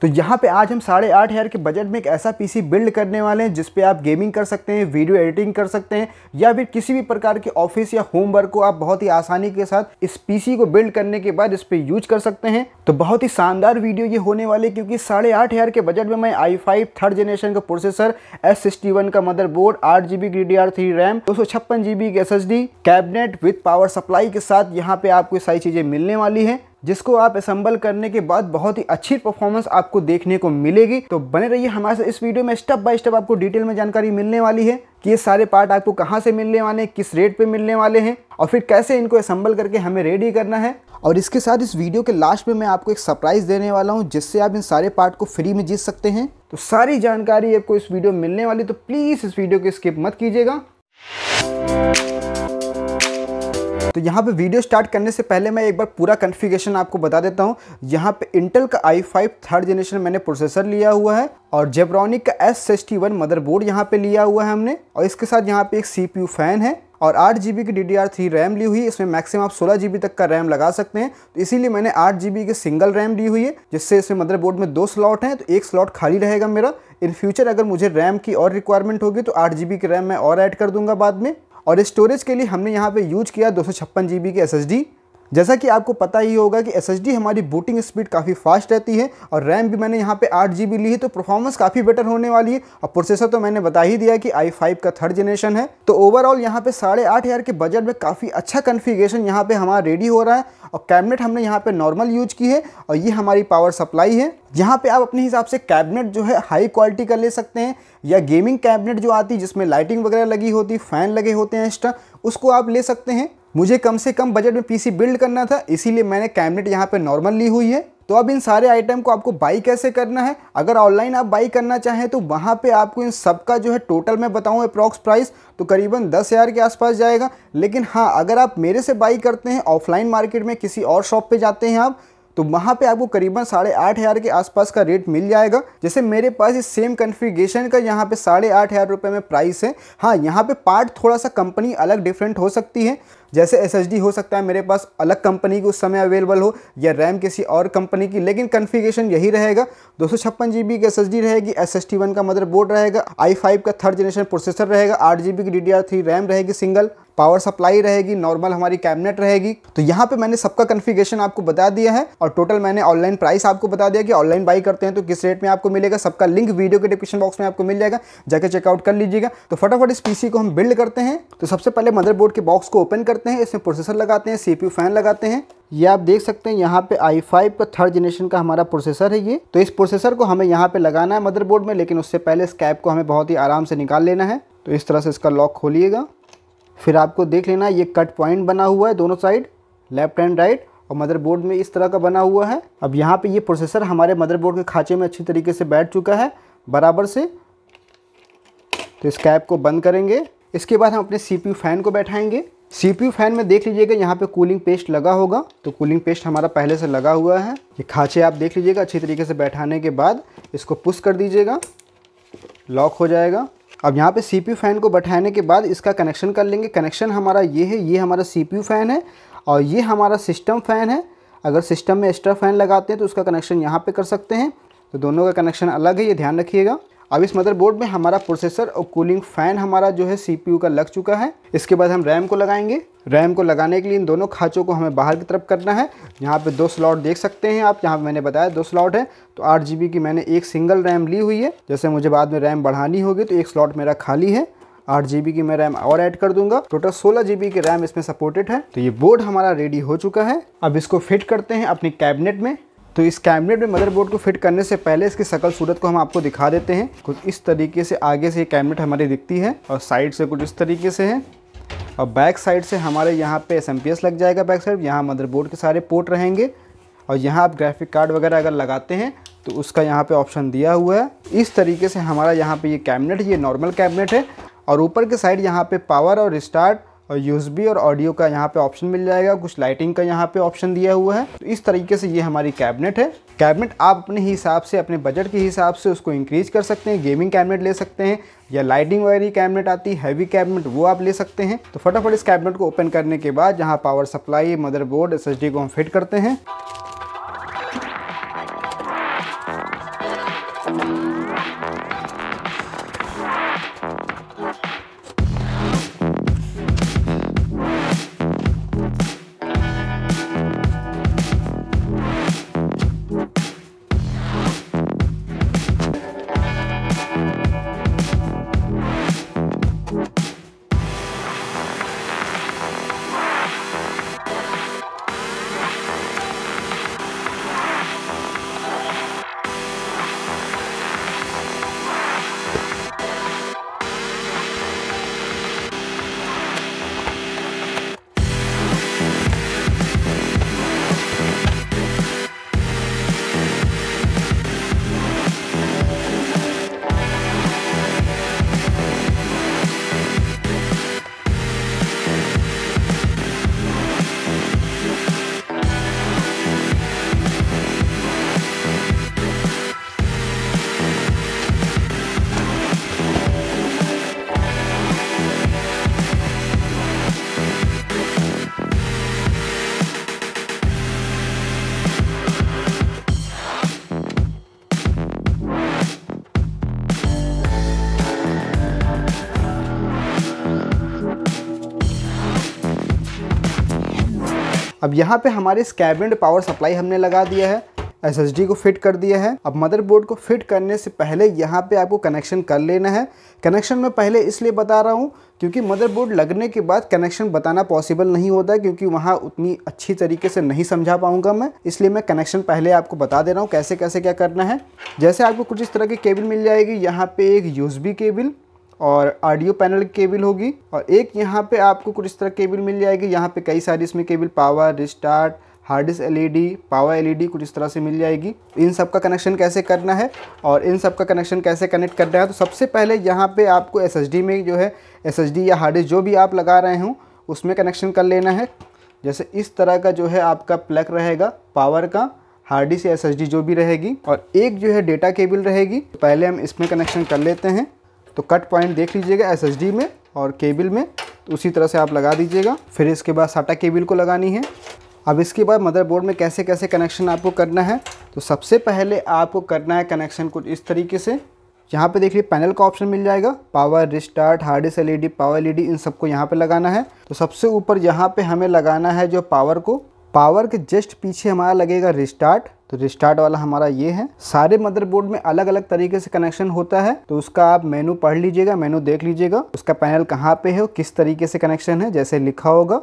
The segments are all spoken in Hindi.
तो यहाँ पे आज हम साढ़े आठ हज़ार के बजट में एक ऐसा पीसी बिल्ड करने वाले हैं जिस पे आप गेमिंग कर सकते हैं वीडियो एडिटिंग कर सकते हैं या फिर किसी भी प्रकार के ऑफिस या होमवर्क को आप बहुत ही आसानी के साथ इस पीसी को बिल्ड करने के बाद इस पर यूज कर सकते हैं तो बहुत ही शानदार वीडियो ये होने वाले क्योंकि साढ़े आठ हज़ार के बजट में मैं आई फाइव थर्ड जनरेशन का प्रोसेसर एस सिक्सटी वन का मदरबोर्ड आठ G B D R three RAM दो सौ छप्पन G B S S D cabinet with power supply के साथ यहाँ पे आपको सारी चीज़ें मिलने वाली है जिसको आप असम्बल करने के बाद बहुत ही अच्छी परफॉर्मेंस आपको देखने को मिलेगी तो बने रहिए हमारे साथ इस वीडियो में स्टेप बाय स्टेप आपको डिटेल में जानकारी मिलने वाली है कि ये सारे पार्ट आपको कहाँ से मिलने वाले हैं किस रेट पे मिलने वाले हैं और फिर कैसे इनको असम्बल करके हमें रेडी करना है और इसके साथ इस वीडियो के लास्ट में मैं आपको एक सरप्राइज़ देने वाला हूँ जिससे आप इन सारे पार्ट को फ्री में जीत सकते हैं तो सारी जानकारी आपको इस वीडियो में मिलने वाली तो प्लीज़ इस वीडियो को स्किप मत कीजिएगा तो यहाँ पे वीडियो स्टार्ट करने से पहले मैं एक बार पूरा कन्फिगेशन आपको बता देता हूँ यहाँ पे इंटेल का आई फाइव थर्ड जनरेशन मैंने प्रोसेसर लिया हुआ है और जेब्रॉनिक का एस सिक्सटी वन मदरबोर्ड यहाँ पे लिया हुआ है हमने और इसके साथ यहाँ पे एक सी पी यू फैन है और आठ जी बी की D D R three RAM ली हुई है इसमें मैक्सिमम आप सोलह जी बी तक का रैम लगा सकते हैं तो इसीलिए मैंने आठ जी बी की सिंगल रैम ली हुई है जिससे इसमें मदरबोर्ड में दो स्लॉट हैं तो एक स्लॉट खाली रहेगा मेरा इन फ्यूचर अगर मुझे रैम की और रिक्वायरमेंट होगी तो आठ जी बी की रैम मैं और ऐड कर दूंगा बाद में और स्टोरेज के लिए हमने यहाँ पे यूज किया दो सौ छप्पन जी बी की एस एस डी जैसा कि आपको पता ही होगा कि एस हमारी बूटिंग स्पीड काफ़ी फास्ट रहती है और रैम भी मैंने यहाँ पे आठ जी ली है तो परफॉर्मेंस काफ़ी बेटर होने वाली है और प्रोसेसर तो मैंने बता ही दिया कि आई फाइव का थर्ड जनरेशन है तो ओवरऑल यहाँ पे साढ़े आठ हज़ार के बजट में काफ़ी अच्छा कन्फिगेशन यहाँ पे हमारा रेडी हो रहा है और कैबिनेट हमने यहाँ पर नॉर्मल यूज की है और ये हमारी पावर सप्लाई है यहाँ पे आप अपने हिसाब से कैबिनेट जो है हाई क्वालिटी का ले सकते हैं या गेमिंग कैबिनेट जो आती है जिसमें लाइटिंग वगैरह लगी होती फैन लगे होते हैं एक्स्ट्रा उसको आप ले सकते हैं मुझे कम से कम बजट में पीसी बिल्ड करना था इसीलिए मैंने कैबिनेट यहाँ पे नॉर्मल ली हुई है तो अब इन सारे आइटम को आपको बाई कैसे करना है अगर ऑनलाइन आप बाई करना चाहें तो वहाँ पे आपको इन सब का जो है टोटल मैं बताऊँ अप्रॉक्स प्राइस तो करीबन दस हज़ार के आसपास जाएगा लेकिन हाँ अगर आप मेरे से बाई करते हैं ऑफलाइन मार्केट में किसी और शॉप पर जाते हैं आप तो वहाँ पे आपको करीबन साढ़े आठ हज़ार के आसपास का रेट मिल जाएगा जैसे मेरे पास इस सेम कन्फिग्रेशन का यहाँ पे साढ़े आठ हज़ार रुपये में प्राइस है हाँ यहाँ पे पार्ट थोड़ा सा कंपनी अलग डिफरेंट हो सकती है जैसे एस हो सकता है मेरे पास अलग कंपनी की उस समय अवेलेबल हो या रैम किसी और कंपनी की लेकिन कन्फिगेशन यही रहेगा दो सौ छप्पन जी बी की एस रहेगी एस एस टी वन का बोर्ड रहेगा आई फाइव का थर्ड जनरेशन प्रोसेसर रहेगा आठ जी बी की D D R three RAM रहेगी सिंगल पावर सप्लाई रहेगी नॉर्मल हमारी कैबिनेट रहेगी तो यहाँ पे मैंने सबका कन्फिगेशन आपको बता दिया है और टोटल मैंने ऑनलाइन प्राइस आपको बता दिया कि ऑनलाइन बाई करते हैं तो किस रेट में आपको मिलेगा सबका लिंक वीडियो के डिस्क्रिप्शन बॉक्स में आपको मिल जाएगा जाकर चेकआउट कर लीजिएगा तो फटाफट इस पीसी को हम बिल्ड करते हैं तो सबसे पहले मदरबोर्ड के बॉक्स को ओपन करते हैं इसमें प्रोसेसर लगाते हैं सीपीयू फैन लगाते हैं ये आप देख सकते हैं यहाँ पे i5 का थर्ड जनरेशन का हमारा प्रोसेसर है ये तो इस प्रोसेसर को हमें यहाँ पे लगाना है मदरबोर्ड में लेकिन उससे पहले इस कैप को हमें बहुत ही आराम से निकाल लेना है तो इस तरह से इसका लॉक खोलिएगा फिर आपको देख लेना ये कट पॉइंट बना हुआ है दोनों साइड लेफ्ट एंड राइट और मदरबोर्ड में इस तरह का बना हुआ है अब यहाँ पे ये प्रोसेसर हमारे मदरबोर्ड के खाँचे में अच्छी तरीके से बैठ चुका है बराबर से तो इस कैप को बंद करेंगे इसके बाद हम अपने सी फ़ैन को बैठाएंगे सी फ़ैन में देख लीजिएगा यहाँ पे कूलिंग पेस्ट लगा होगा तो कूलिंग पेस्ट हमारा पहले से लगा हुआ है ये खाँचे आप देख लीजिएगा अच्छी तरीके से बैठाने के बाद इसको पुश कर दीजिएगा लॉक हो जाएगा अब यहाँ पे सी फ़ैन को बैठाने के बाद इसका कनेक्शन कर लेंगे कनेक्शन हमारा ये है ये हमारा सी फ़ैन है और ये हमारा सिस्टम फ़ैन है अगर सिस्टम में एक्स्ट्रा फ़ैन लगाते हैं तो उसका कनेक्शन यहाँ पे कर सकते हैं तो दोनों का कनेक्शन अलग है ये ध्यान रखिएगा अब इस मदरबोर्ड में हमारा प्रोसेसर और कूलिंग फ़ैन हमारा जो है सीपीयू का लग चुका है इसके बाद हम रैम को लगाएंगे रैम को लगाने के लिए इन दोनों खाँचों को हमें बाहर की तरफ करना है यहाँ पे दो स्लॉट देख सकते हैं आप यहाँ मैंने बताया दो स्लॉट है तो आठ जी की मैंने एक सिंगल रैम ली हुई है जैसे मुझे बाद में रैम बढ़ानी होगी तो एक स्लॉट मेरा खाली है आठ जी की मैं रैम और ऐड कर दूंगा टोटल सोलह जी की रैम इसमें सपोर्टेड है तो ये बोर्ड हमारा रेडी हो चुका है अब इसको फिट करते हैं अपनी कैबिनेट में तो इस कैबिनेट में मदरबोर्ड को फिट करने से पहले इसकी शकल सूरत को हम आपको दिखा देते हैं कुछ इस तरीके से आगे से ये कैबिनेट हमारी दिखती है और साइड से कुछ इस तरीके से है और बैक साइड से हमारे यहाँ पे एस लग जाएगा बैक साइड यहाँ मदरबोर्ड के सारे पोर्ट रहेंगे और यहाँ आप ग्राफिक कार्ड वगैरह अगर लगाते हैं तो उसका यहाँ पे ऑप्शन दिया हुआ है इस तरीके से हमारा यहाँ पे ये कैबिनेट ये नॉर्मल कैबिनेट है और ऊपर के साइड यहाँ पे पावर और स्टार्ट और यूएसबी और ऑडियो का यहाँ पे ऑप्शन मिल जाएगा कुछ लाइटिंग का यहाँ पे ऑप्शन दिया हुआ है तो इस तरीके से ये हमारी कैबिनेट है कैबिनेट आप अपने हिसाब से अपने बजट के हिसाब से उसको इंक्रीज कर सकते हैं गेमिंग कैबिनेट ले सकते हैं या लाइटिंग वगैरह कैबिनेट आती है हैवी कैबिनेट वो आप ले सकते हैं तो फटाफट इस कैबिनेट को ओपन करने के बाद जहाँ पावर सप्लाई मदरबोर्ड एस को हम फिट करते हैं अब यहाँ पे हमारे स्कैबेंड पावर सप्लाई हमने लगा दिया है एस को फिट कर दिया है अब मदरबोर्ड को फिट करने से पहले यहाँ पे आपको कनेक्शन कर लेना है कनेक्शन मैं पहले इसलिए बता रहा हूँ क्योंकि मदरबोर्ड लगने के बाद कनेक्शन बताना पॉसिबल नहीं होता है क्योंकि वहाँ उतनी अच्छी तरीके से नहीं समझा पाऊँगा मैं इसलिए मैं कनेक्शन पहले आपको बता दे रहा हूँ कैसे कैसे क्या करना है जैसे आपको कुछ इस तरह की केबल मिल जाएगी यहाँ पर एक यूज़ केबिल और ऑडियो पैनल की केबल होगी और एक यहाँ पे आपको कुछ इस तरह केबल मिल जाएगी यहाँ पे कई सारी इसमें cable power restart hard disk LED power LED कुछ इस तरह से मिल जाएगी इन सब का कनेक्शन कैसे करना है और इन सब का कनेक्शन कैसे कनेक्ट करना है तो सबसे पहले यहाँ पे आपको एस में जो है एस या हार्ड डिस्क जो भी आप लगा रहे हों उसमें कनेक्शन कर लेना है जैसे इस तरह का जो है आपका प्लग रहेगा पावर का हार्डिस या एस जो भी रहेगी और एक जो है डेटा केबल रहेगी पहले हम इसमें कनेक्शन कर लेते हैं तो कट पॉइंट देख लीजिएगा एस में और केबल में तो उसी तरह से आप लगा दीजिएगा फिर इसके बाद साटा केबल को लगानी है अब इसके बाद मदरबोर्ड में कैसे कैसे कनेक्शन आपको करना है तो सबसे पहले आपको करना है कनेक्शन कुछ इस तरीके से यहाँ पे देखिए पैनल का ऑप्शन मिल जाएगा power restart hard disk LED power LED इन सबको यहाँ पे लगाना है तो सबसे ऊपर यहाँ पे हमें लगाना है जो पावर को पावर के जस्ट पीछे हमारा लगेगा रिस्टार्ट तो रिस्टार्ट वाला हमारा ये है सारे मदरबोर्ड में अलग अलग तरीके से कनेक्शन होता है तो उसका आप मेनू पढ़ लीजिएगा मेनू देख लीजिएगा उसका पैनल कहाँ पे है किस तरीके से कनेक्शन है जैसे लिखा होगा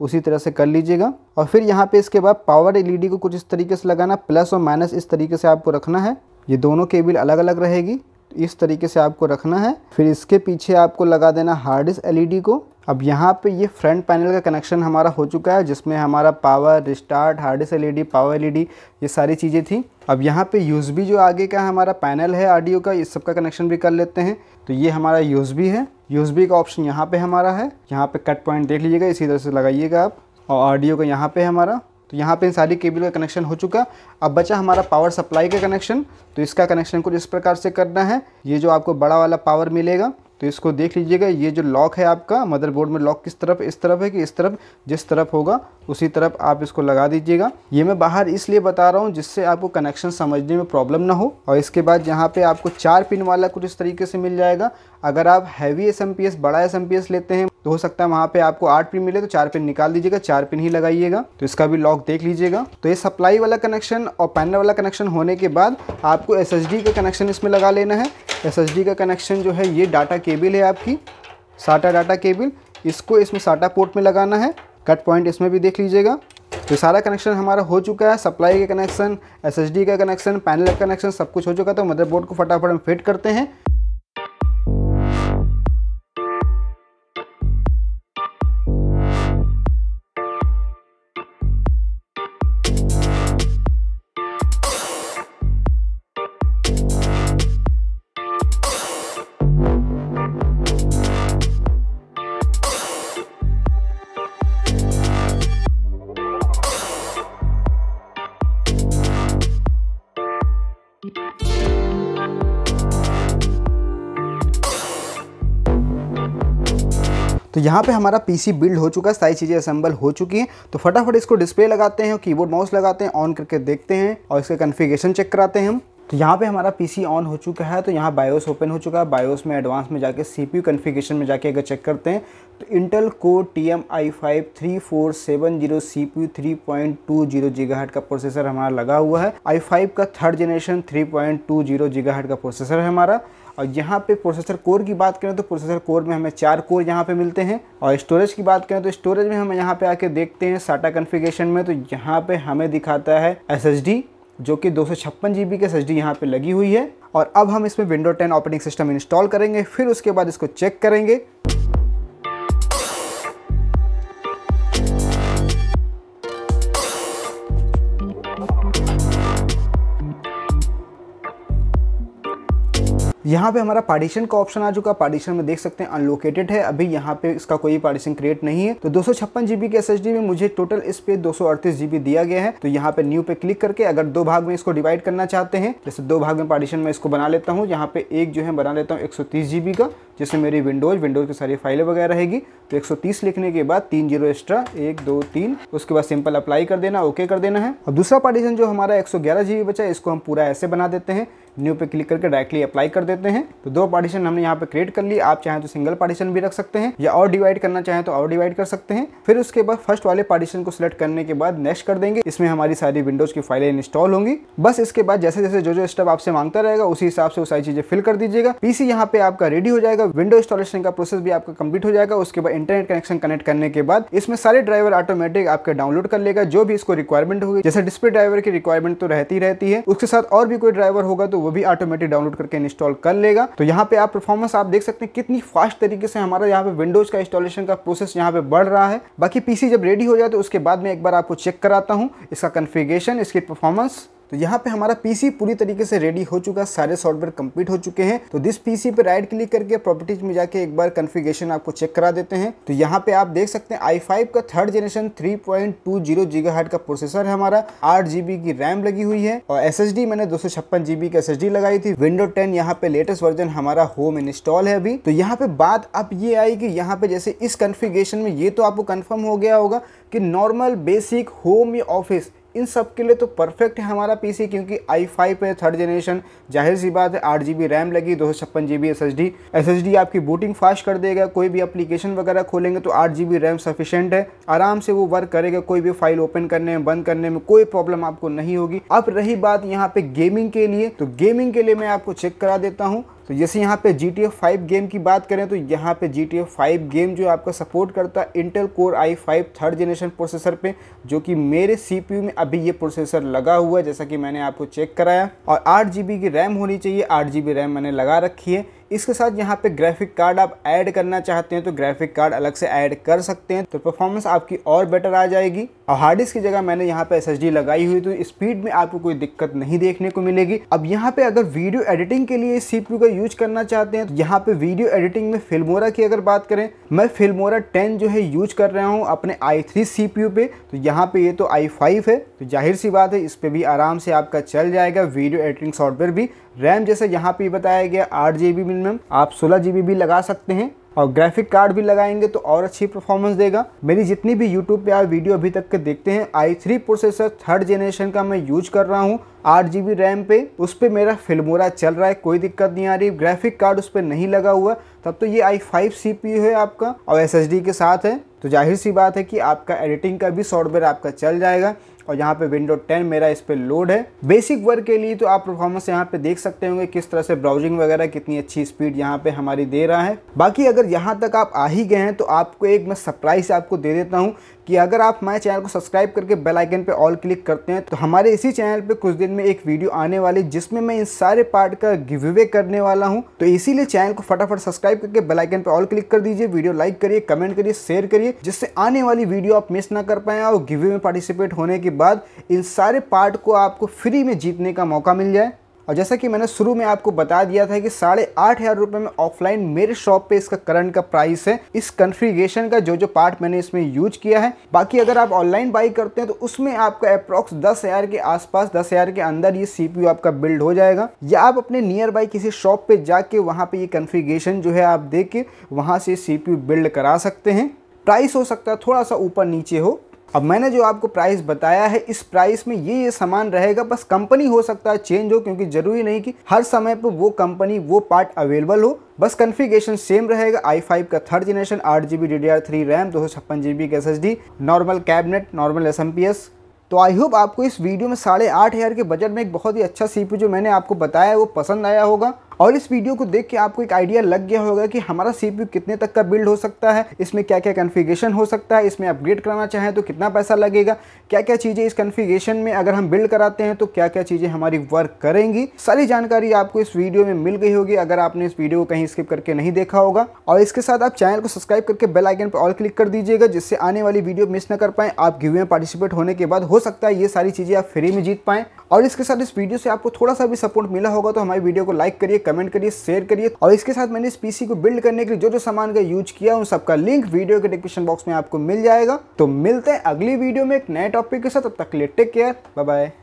उसी तरह से कर लीजिएगा और फिर यहाँ पे इसके बाद पावर एलईडी को कुछ इस तरीके से लगाना प्लस और माइनस इस तरीके से आपको रखना है ये दोनों केबिल अलग अलग रहेगी इस तरीके से आपको रखना है फिर इसके पीछे आपको लगा देना हार्ड डिस्क एलईडी को अब यहाँ पे ये फ्रंट पैनल का कनेक्शन हमारा हो चुका है जिसमें हमारा power restart hard disk LED power LED ये सारी चीज़ें थी अब यहाँ पे बी जो आगे का हमारा पैनल है ऑडियो का इस सब का कनेक्शन भी कर लेते हैं तो ये हमारा बी है बी का ऑप्शन यहाँ पे हमारा है यहाँ पे कट पॉइंट देख लीजिएगा इसी तरह से लगाइएगा आप और ऑडियो का यहाँ पे हमारा तो यहाँ पे इन सारी केबल का कनेक्शन हो चुका अब बचा हमारा पावर सप्लाई का कनेक्शन तो इसका कनेक्शन कुछ इस प्रकार से करना है ये जो आपको बड़ा वाला पावर मिलेगा तो इसको देख लीजिएगा ये जो लॉक है आपका मदरबोर्ड में लॉक किस तरफ इस तरफ है कि इस तरफ जिस तरफ होगा उसी तरफ आप इसको लगा दीजिएगा ये मैं बाहर इसलिए बता रहा हूँ जिससे आपको कनेक्शन समझने में प्रॉब्लम ना हो और इसके बाद यहाँ पे आपको चार पिन वाला कुछ इस तरीके से मिल जाएगा अगर आप heavy S M P S बड़ा एस एम पी एस लेते हैं तो हो सकता है वहाँ पे आपको आठ पिन मिले तो चार पिन निकाल दीजिएगा चार पिन ही लगाइएगा तो इसका भी लॉक देख लीजिएगा तो ये सप्लाई वाला कनेक्शन और पैनल वाला कनेक्शन होने के बाद आपको एस एस डी का कनेक्शन इसमें लगा लेना है एस एस डी का कनेक्शन जो है ये डाटा केबल है आपकी साटा डाटा केबल इसको इसमें साटा पोर्ट में लगाना है कट पॉइंट इसमें भी देख लीजिएगा तो सारा कनेक्शन हमारा हो चुका है सप्लाई का कनेक्शन एसएसडी का कनेक्शन पैनल का कनेक्शन सब कुछ हो चुका है तो मदरबोर्ड को फटाफट हम फिट करते हैं यहाँ पे हमारा पीसी बिल्ड हो चुका है सारी चीज़ें असेंबल हो चुकी हैं तो फटाफट इसको डिस्प्ले लगाते हैं कीबोर्ड माउस लगाते हैं ऑन करके देखते हैं और इसका कन्फिगेशन चेक कराते हैं हम तो यहाँ पे हमारा पीसी ऑन हो चुका है तो यहाँ बायोस ओपन हो चुका है बायोस में एडवांस में जाके सीपीयू कॉन्फ़िगरेशन में जाके अगर चेक करते हैं तो Intel core T M I five three four seven zero C P three point two zero giga हट का प्रोसेसर हमारा लगा हुआ है आई फाइव का third generation three point two zero giga हट का प्रोसेसर है हमारा और यहाँ पे प्रोसेसर कोर की बात करें तो प्रोसेसर कोर में हमें चार कोर यहाँ पे मिलते हैं और स्टोरेज की बात करें तो स्टोरेज में हम यहाँ पे आके देखते हैं साटा कन्फिगेशन में तो यहाँ पे हमें दिखाता है एस जो कि दो सौ की एस यहाँ पे लगी हुई है और अब हम इसमें window ten operating system install करेंगे फिर उसके बाद इसको चेक करेंगे यहाँ पे हमारा पार्टीशन का ऑप्शन आ चुका पार्टीशन में देख सकते हैं अनलोकेटेड है अभी यहाँ पे इसका कोई पार्टीशन क्रिएट नहीं है तो दो जीबी के एस में मुझे टोटल इस पे दो जीबी दिया गया है तो यहाँ पे न्यू पे क्लिक करके अगर दो भाग में इसको डिवाइड करना चाहते हैं जैसे दो भाग में पार्टीशन में इसको बना लेता हूँ यहाँ पे एक जो है बना लेता हूँ एक जीबी का जिसमें मेरी विंडोज़ विंडोज़ की सारी फाइलें वगैरह रहेगी तो 130 लिखने के बाद तीन जीरो एक्स्ट्रा एक दो तीन उसके बाद सिंपल अप्लाई कर देना ओके कर देना है अब दूसरा पार्टीशन जो हमारा एक सौ बचा है इसको हम पूरा ऐसे बना देते हैं न्यू पे क्लिक करके डायरेक्टली अप्लाई कर देते हैं तो दो पार्टीशन हमने यहाँ पे क्रिएट कर ली आप चाहें तो सिंगल पार्टीशन भी रख सकते हैं या और डिवाइड करना चाहें तो और डिवाइड कर सकते हैं फिर उसके बाद फर्स्ट वाले पार्टीशन को सिलेक्ट करने के बाद नेक्स्ट कर देंगे इसमें हमारी सारी विंडोज की फाइलें इंस्टॉल होंगी बस इसके बाद जैसे जैसे जो जो स्टेप आपसे मांगता रहेगा उसी हिसाब से वो सारी चीजें फिल कर दीजिएगा पीसी यहाँ पे आपका रेडी हो जाएगा जाएगा विंडो इंस्टॉलेशन का प्रोसेस भी आपका कंप्लीट हो जाएगा उसके बाद इंटरनेट कनेक्शन कनेक्ट करने के बाद इसमें सारे ड्राइवर ऑटोमेटिक आपके डाउनलोड कर लेगा जो भी इसको रिक्वायरमेंट होगी जैसे डिस्प्ले ड्राइवर की रिक्वायरमेंट तो रहती रहती है उसके साथ और भी कोई ड्राइवर होगा तो वो भी ऑटोमेटिक डाउनलोड करके इंस्टॉल कर लेगा तो यहाँ पे आप परफॉर्मेंस आप देख सकते हैं कितनी फास्ट तरीके से हमारा यहाँ पे विंडोज का इंस्टॉलेशन का प्रोसेस यहाँ पे बढ़ रहा है बाकी पीसी जब रेडी हो जाए तो उसके बाद में एक बार आपको चेक कराता हूँ इसका कन्फिगेशन इसकी परफॉर्मेंस तो यहाँ पे हमारा पीसी पूरी तरीके से रेडी हो चुका सारे सॉफ्टवेयर कंप्लीट हो चुके हैं तो दिस पीसी पे राइट क्लिक करके प्रॉपर्टीज में जाके एक बार कन्फिगेशन आपको चेक करा देते हैं तो यहाँ पे आप देख सकते हैं आई फाइव का third generation three point two zero giga का प्रोसेसर है हमारा आठ जीबी की रैम लगी हुई है और एस एस डी मैंने दो सौ छप्पन जीबी की एस एस डी लगाई थी विंडो टेन यहाँ पे लेटेस्ट वर्जन हमारा होम इंस्टॉल है अभी तो यहाँ पे बात अब ये आई कि यहाँ पे जैसे इस कन्फिगेशन में ये तो आपको कन्फर्म हो गया होगा कि नॉर्मल बेसिक होम या ऑफिस इन सब के लिए तो परफेक्ट है हमारा पीसी क्योंकि आई फाइव है थर्ड जनरेशन जाहिर सी बात है आठ जी बी रैम लगी दो सौ छप्पन G B S D S D आपकी बूटिंग फास्ट कर देगा कोई भी एप्लीकेशन वगैरह खोलेंगे तो आठ जी बी रैम सफिशेंट है आराम से वो वर्क करेगा कोई भी फाइल ओपन करने में बंद करने में कोई प्रॉब्लम आपको नहीं होगी अब रही बात यहाँ पे गेमिंग के लिए तो गेमिंग के लिए मैं आपको चेक करा देता हूँ तो जैसे यहाँ पे जी टी गेम की बात करें तो यहाँ पे जी टी गेम जो आपका सपोर्ट करता है Intel core I five third generation processor पे जो कि मेरे सी में अभी ये प्रोसेसर लगा हुआ है जैसा कि मैंने आपको चेक कराया और आठ की रैम होनी चाहिए आठ रैम मैंने लगा रखी है इसके साथ यहाँ पे ग्राफिक कार्ड आप ऐड करना चाहते हैं तो ग्राफिक कार्ड अलग से ऐड कर सकते हैं तो परफॉर्मेंस आपकी और बेटर आ जाएगी और हार्ड डिस्क की जगह मैंने यहाँ पे एस लगाई हुई तो स्पीड में आपको कोई दिक्कत नहीं देखने को मिलेगी अब यहाँ पे अगर वीडियो एडिटिंग के लिए सीपीयू का यूज करना चाहते हैं तो यहाँ पे वीडियो एडिटिंग में फिल्मोरा की अगर बात करें मैं फिल्मोरा टेन जो है यूज कर रहा हूँ अपने आई थ्री पे तो यहाँ पे ये तो आई फाइव है तो जाहिर सी बात है इस पर भी आराम से आपका चल जाएगा वीडियो एडिटिंग सॉफ्टवेयर भी रैम जैसे यहाँ पे बताया गया आठ जी बी मैम आप सोलह जी भी लगा सकते हैं और ग्राफिक कार्ड भी लगाएंगे तो और अच्छी परफॉर्मेंस देगा मेरी जितनी भी यूट्यूब पे आप वीडियो अभी तक के देखते हैं I three processor third generation का मैं यूज कर रहा हूँ आठ जी बी रैम पे उस पर मेरा फिल्मोरा चल रहा है कोई दिक्कत नहीं आ रही ग्राफिक कार्ड उस पर नहीं लगा हुआ तब तो ये आई फाइव सी पी है आपका और एस एस डी के साथ है तो जाहिर सी बात है कि आपका एडिटिंग का भी सॉफ्टवेयर आपका चल जाएगा और यहाँ पे विंडो 10 मेरा इस पर लोड है बेसिक वर्क के लिए तो आप परफॉर्मेंस यहाँ पे देख सकते होंगे किस तरह से ब्राउजिंग वगैरह कितनी अच्छी स्पीड यहाँ पे हमारी दे रहा है बाकी अगर यहाँ तक आप आ ही गए हैं तो आपको एक मैं सरप्राइज आपको दे देता हूँ कि अगर आप हमारे चैनल को सब्सक्राइब करके बेल आइकन पे ऑल क्लिक करते हैं तो हमारे इसी चैनल पे कुछ दिन में एक वीडियो आने वाली जिसमें मैं इन सारे पार्ट का गिव अवे करने वाला हूं तो इसीलिए चैनल को फटाफट सब्सक्राइब करके बेल आइकन पे ऑल क्लिक कर दीजिए वीडियो लाइक करिए कमेंट करिए शेयर करिए जिससे आने वाली वीडियो आप मिस ना कर पाए और गिव में पार्टिसिपेट होने के बाद इन सारे पार्ट को आपको फ्री में जीतने का मौका मिल जाए और जैसा कि मैंने शुरू में आपको बता दिया था कि साढ़े आठ हज़ार रुपये में ऑफलाइन मेरे शॉप पे इसका करंट का प्राइस है इस कन्फ्रिगेशन का जो जो पार्ट मैंने इसमें यूज किया है बाकी अगर आप ऑनलाइन बाई करते हैं तो उसमें आपका अप्रॉक्स दस हज़ार के आसपास दस हज़ार के अंदर ये सीपीयू आपका बिल्ड हो जाएगा या आप अपने नियर बाई किसी शॉप पर जाके वहाँ पर ये कन्फ्रिगेशन जो है आप देख के वहाँ से सी बिल्ड करा सकते हैं प्राइस हो सकता है थोड़ा सा ऊपर नीचे हो अब मैंने जो आपको प्राइस बताया है इस प्राइस में ये ये सामान रहेगा बस कंपनी हो सकता है चेंज हो क्योंकि जरूरी नहीं कि हर समय पर वो कंपनी वो पार्ट अवेलेबल हो बस कन्फिगेशन सेम रहेगा i5 का थर्ड जनरेशन आठ G B D D R three RAM दो सौ छप्पन के S S D normal cabinet normal S M P S तो आई होप आपको इस वीडियो में साढ़े आठ हज़ार के बजट में एक बहुत ही अच्छा सीपी जो मैंने आपको बताया वो पसंद आया होगा और इस वीडियो को देख के आपको एक आइडिया लग गया होगा कि हमारा सीपीयू कितने तक का बिल्ड हो सकता है इसमें क्या क्या कन्फिगेशन हो सकता है इसमें अपग्रेड कराना चाहें तो कितना पैसा लगेगा क्या क्या चीज़ें इस कन्फिगेशन में अगर हम बिल्ड कराते हैं तो क्या क्या चीज़ें हमारी वर्क करेंगी सारी जानकारी आपको इस वीडियो में मिल गई होगी अगर आपने इस वीडियो को कहीं स्किप करके नहीं देखा होगा और इसके साथ आप चैनल को सब्सक्राइब करके बेल आइकन पर ऑल क्लिक कर दीजिएगा जिससे आने वाली वीडियो मिस न कर पाएँ आप गिव्यू में पार्टिसिपेट होने के बाद हो सकता है ये सारी चीज़ें आप फ्री में जीत पाएँ और इसके साथ इस वीडियो से आपको थोड़ा सा भी सपोर्ट मिला होगा तो हमारी वीडियो को लाइक करिए कमेंट करिए शेयर करिए और इसके साथ मैंने इस पीसी को बिल्ड करने के लिए जो जो सामान का यूज किया उन सबका लिंक वीडियो के डिस्क्रिप्शन बॉक्स में आपको मिल जाएगा तो मिलते हैं अगली वीडियो में एक नए टॉपिक के साथ अब तक लिए टेक केयर बाय बाय